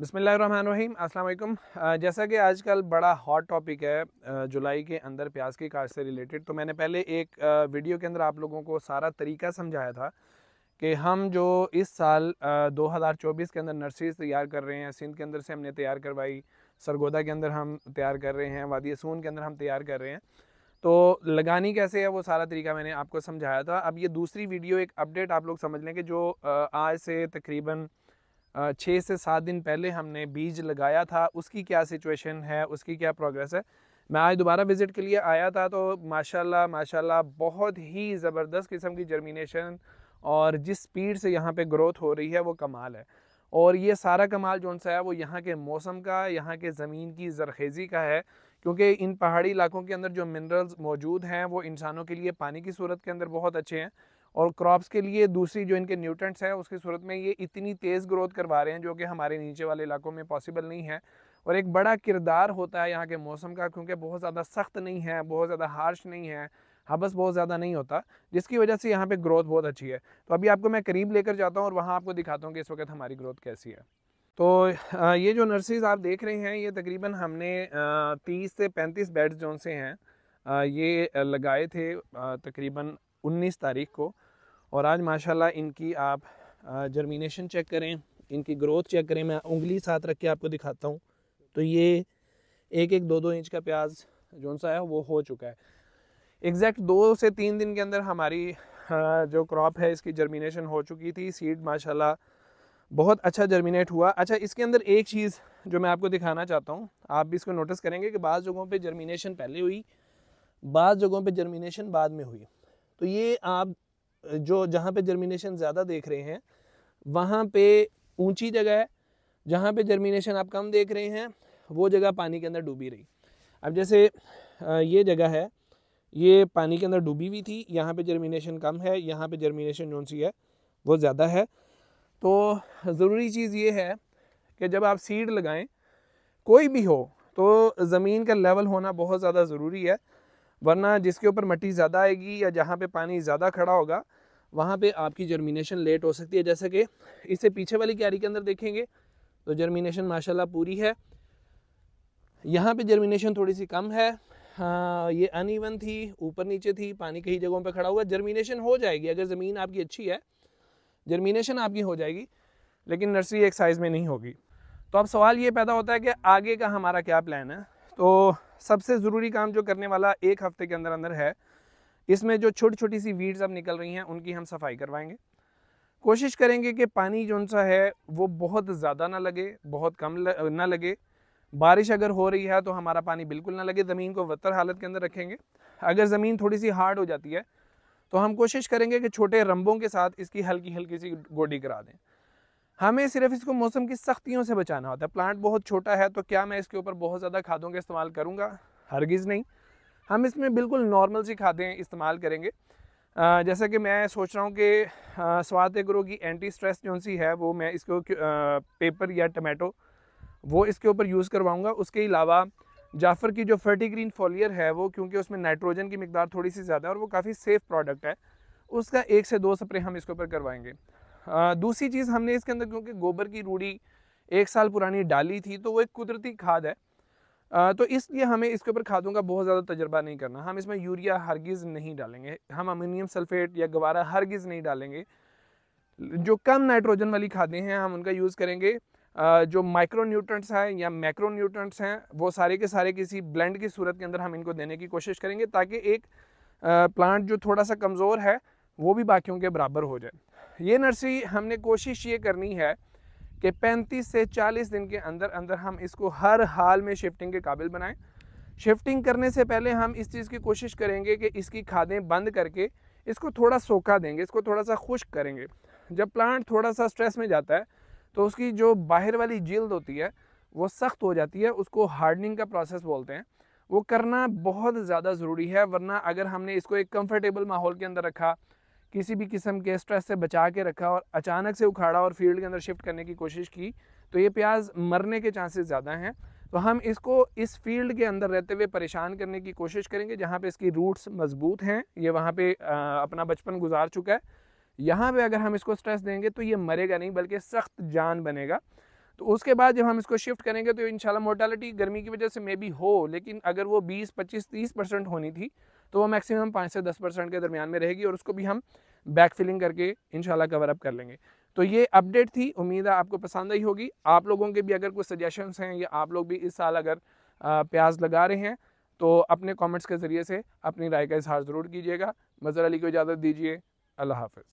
बसमिल अस्सलाम जैसा कि आजकल बड़ा हॉट टॉपिक है जुलाई के अंदर प्याज की काश से रिलेटेड तो मैंने पहले एक वीडियो के अंदर आप लोगों को सारा तरीका समझाया था कि हम जो इस साल 2024 के अंदर नर्सरीज तैयार कर रहे हैं सिंध के अंदर से हमने तैयार करवाई सरगोदा के अंदर हम तैयार कर रहे हैं वादी सून के अंदर हम तैयार कर रहे हैं तो लगानी कैसे है वो सारा तरीका मैंने आपको समझाया था अब ये दूसरी वीडियो एक अपडेट आप लोग समझ लें कि जो आज से तकरीबन छः से सात दिन पहले हमने बीज लगाया था उसकी क्या सिचुएशन है उसकी क्या प्रोग्रेस है मैं आज दोबारा विज़िट के लिए आया था तो माशाल्लाह माशाल्लाह बहुत ही ज़बरदस्त किस्म की जर्मिनेशन और जिस स्पीड से यहाँ पे ग्रोथ हो रही है वो कमाल है और ये सारा कमाल जो सा है वो यहाँ के मौसम का यहाँ के ज़मीन की जरखेज़ी का है क्योंकि इन पहाड़ी इलाकों के अंदर जो मिनरल्स मौजूद हैं वो इंसानों के लिए पानी की सूरत के अंदर बहुत अच्छे हैं और क्रॉप्स के लिए दूसरी जो इनके न्यूट्रेंट्स है उसकी सूरत में ये इतनी तेज़ ग्रोथ करवा रहे हैं जो कि हमारे नीचे वाले इलाकों में पॉसिबल नहीं है और एक बड़ा किरदार होता है यहाँ के मौसम का क्योंकि बहुत ज़्यादा सख्त नहीं है बहुत ज़्यादा हार्श नहीं है हबस बहुत ज़्यादा नहीं होता जिसकी वजह से यहाँ पर ग्रोथ बहुत अच्छी है तो अभी आपको मैं करीब लेकर जाता हूँ और वहाँ आपको दिखाता हूँ कि इस वक्त हमारी ग्रोथ कैसी है तो ये जो नर्सरीज़ आप देख रहे हैं ये तकरीबन हमने तीस से पैंतीस बेड्स जो से हैं ये लगाए थे तकरीबन उन्नीस तारीख को और आज माशाल्लाह इनकी आप जर्मिनेशन चेक करें इनकी ग्रोथ चेक करें मैं उंगली साथ रख के आपको दिखाता हूँ तो ये एक एक दो दो इंच का प्याज जो सा है वो हो चुका है एग्जैक्ट दो से तीन दिन के अंदर हमारी जो क्रॉप है इसकी जर्मिनेशन हो चुकी थी सीड माशाला बहुत अच्छा जर्मिनेट हुआ अच्छा इसके अंदर एक चीज़ जो मैं आपको दिखाना चाहता हूँ आप भी इसको नोटिस करेंगे कि बाज़ जगहों पे जर्मिनेशन पहले हुई बाज़ जगहों पे जर्मिनेशन बाद में हुई तो ये आप जो जहाँ पे जर्मिनेशन ज़्यादा देख रहे हैं वहाँ पे ऊंची जगह है जहाँ पे जर्मिनेशन आप कम देख रहे हैं वो जगह पानी के अंदर डूबी रही अब जैसे ये जगह है ये पानी के अंदर डूबी हुई थी यहाँ पे जर्मिनेशन कम है यहाँ पे जर्मिनेशन जो सी है वो ज़्यादा है तो ज़रूरी चीज़ ये है कि जब आप सीड लगाएं कोई भी हो तो ज़मीन का लेवल होना बहुत ज़्यादा ज़रूरी है वरना जिसके ऊपर मट्टी ज़्यादा आएगी या जहाँ पे पानी ज़्यादा खड़ा होगा वहाँ पे आपकी जर्मिनेशन लेट हो सकती है जैसे कि इससे पीछे वाली क्यारी के अंदर देखेंगे तो जर्मिनेशन माशाल्लाह पूरी है यहाँ पे जर्मिनेशन थोड़ी सी कम है हाँ ये अनइवन थी ऊपर नीचे थी पानी कई जगहों पे खड़ा हुआ जर्मिनेशन हो जाएगी अगर ज़मीन आपकी अच्छी है जर्मिनेशन आपकी हो जाएगी लेकिन नर्सरी एक साइज़ में नहीं होगी तो अब सवाल ये पैदा होता है कि आगे का हमारा क्या प्लान है तो सबसे ज़रूरी काम जो करने वाला एक हफ्ते के अंदर अंदर है इसमें जो छोटी छोटी सी वीड्स अब निकल रही हैं उनकी हम सफाई करवाएंगे कोशिश करेंगे कि पानी जो सा है वो बहुत ज़्यादा ना लगे बहुत कम ल, ना लगे बारिश अगर हो रही है तो हमारा पानी बिल्कुल ना लगे ज़मीन को बदतर हालत के अंदर रखेंगे अगर ज़मीन थोड़ी सी हार्ड हो जाती है तो हम कोशिश करेंगे कि छोटे रंबों के साथ इसकी हल्की हल्की सी गोडी करा दें हमें सिर्फ इसको मौसम की सख्तियों से बचाना होता है प्लांट बहुत छोटा है तो क्या मैं इसके ऊपर बहुत ज़्यादा खादों का इस्तेमाल करूँगा हरगिज़ नहीं हम इसमें बिल्कुल नॉर्मल सी खादें इस्तेमाल करेंगे जैसा कि मैं सोच रहा हूँ कि स्वाद गुरु की एंटी स्ट्रेस जो सी है वो मैं इसको पेपर या टमाटो वो इसके ऊपर यूज़ करवाऊँगा उसके अलावा जाफ़र की जो फर्टी ग्रीन फॉलियर है वो क्योंकि उसमें नाइट्रोजन की मकदार थोड़ी सी ज़्यादा है और वो काफ़ी सेफ़ प्रोडक्ट है उसका एक से दो स्प्रे हम इसके ऊपर करवाएंगे दूसरी चीज़ हमने इसके अंदर क्योंकि गोबर की रूढ़ी एक साल पुरानी डाली थी तो वो एक कुदरती खाद है तो इसलिए हमें इसके ऊपर खादों का बहुत ज़्यादा तजर्बा नहीं करना हम इसमें यूरिया हरगिज़ नहीं डालेंगे हम अमोनियम सल्फेट या गवारा हरगिज़ नहीं डालेंगे जो कम नाइट्रोजन वाली खादें हैं हम उनका यूज़ करेंगे जो माइक्रो न्यूट्रंट्स हैं या मैक्रो न्यूट्रंट्स हैं वो सारे के सारे किसी ब्लेंड की सूरत के अंदर हम इनको देने की कोशिश करेंगे ताकि एक प्लांट जो थोड़ा सा कमज़ोर है वो भी बाकियों के बराबर हो जाए ये नर्सरी हमने कोशिश ये करनी है कि 35 से 40 दिन के अंदर अंदर हम इसको हर हाल में शिफ्टिंग के काबिल बनाएं शिफ्टिंग करने से पहले हम इस चीज़ की कोशिश करेंगे कि इसकी खादें बंद करके इसको थोड़ा सोखा देंगे इसको थोड़ा सा खुश्क करेंगे जब प्लांट थोड़ा सा स्ट्रेस में जाता है तो उसकी जो बाहर वाली जिल्द होती है वो सख्त हो जाती है उसको हार्डनिंग का प्रोसेस बोलते हैं वो करना बहुत ज़्यादा ज़रूरी है वरना अगर हमने इसको एक कंफर्टेबल माहौल के अंदर रखा किसी भी किस्म के स्ट्रेस से बचा के रखा और अचानक से उखाड़ा और फील्ड के अंदर शिफ्ट करने की कोशिश की तो ये प्याज मरने के चांसेस ज़्यादा हैं तो हम इसको इस फील्ड के अंदर रहते हुए परेशान करने की कोशिश करेंगे जहाँ पे इसकी रूट्स मजबूत हैं ये वहाँ पे आ, अपना बचपन गुजार चुका है यहाँ पे अगर हम इसको स्ट्रेस देंगे तो ये मरेगा नहीं बल्कि सख्त जान बनेगा तो उसके बाद जब हम इसको शिफ्ट करेंगे तो इंशाल्लाह मोर्टालिटी गर्मी की वजह से मे बी हो लेकिन अगर वो 20 25 30 परसेंट होनी थी तो वो मैक्सिमम 5 से 10 परसेंट के दरमियान में रहेगी और उसको भी हम बैक फिलिंग करके इनशाला कवर अप कर लेंगे तो ये अपडेट थी उम्मीद है आपको पसंद आई होगी आप लोगों के भी अगर कुछ सजेशंस हैं या आप लोग भी इस साल अगर प्याज लगा रहे हैं तो अपने कमेंट्स के ज़रिए से अपनी राय का इजहार ज़रूर कीजिएगा मज़र अली को इजाज़त दीजिए अल्लाह हाफ